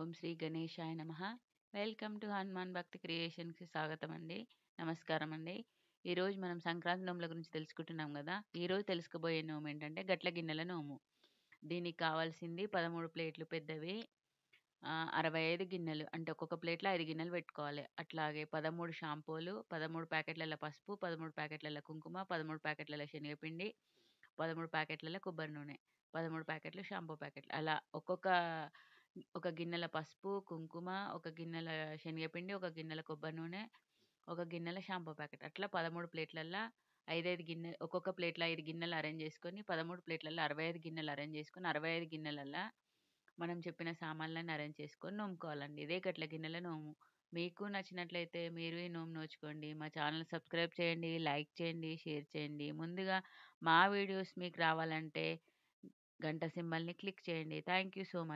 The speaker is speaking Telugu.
ఓం శ్రీ గణేశాయ నమ వెల్కమ్ టు హనుమాన్ భక్తి క్రియేషన్కి స్వాగతం అండి నమస్కారం అండి ఈరోజు మనం సంక్రాంతి నోముల గురించి తెలుసుకుంటున్నాం కదా ఈరోజు తెలుసుకోబోయే నోము ఏంటంటే గట్ల గిన్నెల నోము దీనికి కావాల్సింది పదమూడు ప్లేట్లు పెద్దవి అరవై ఐదు గిన్నెలు అంటే ఒక్కొక్క ప్లేట్లో ఐదు గిన్నెలు పెట్టుకోవాలి అట్లాగే పదమూడు షాంపూలు పదమూడు ప్యాకెట్ల పసుపు పదమూడు ప్యాకెట్ల కుంకుమ పదమూడు ప్యాకెట్ల శనగపిండి పదమూడు ప్యాకెట్ల కొబ్బరి నూనె పదమూడు ప్యాకెట్లు షాంపూ ప్యాకెట్లు అలా ఒక్కొక్క ఒక గిన్నెల పసుపు కుంకుమ ఒక గిన్నెల శనగపిండి ఒక గిన్నెల కొబ్బరి నూనె ఒక గిన్నెల షాంపూ ప్యాకెట్ అట్లా పదమూడు ప్లేట్లల్లో ఐదైదు గిన్నె ఒక్కొక్క ప్లేట్లో ఐదు గిన్నెలు అరేంజ్ చేసుకొని పదమూడు ప్లేట్లల్లో అరవై ఐదు గిన్నెలు అరేంజ్ చేసుకొని అరవై ఐదు గిన్నెలల్లో మనం చెప్పిన సామాన్లను అరేంజ్ చేసుకొని నోముకోవాలండి ఇదే గట్ల గిన్నెల నోము మీకు నచ్చినట్లయితే మీరు ఈ నోము నోచుకోండి మా ఛానల్ సబ్స్క్రైబ్ చేయండి లైక్ చేయండి షేర్ చేయండి ముందుగా మా వీడియోస్ మీకు రావాలంటే గంట సింబల్ని క్లిక్ చేయండి థ్యాంక్ యూ సో మచ్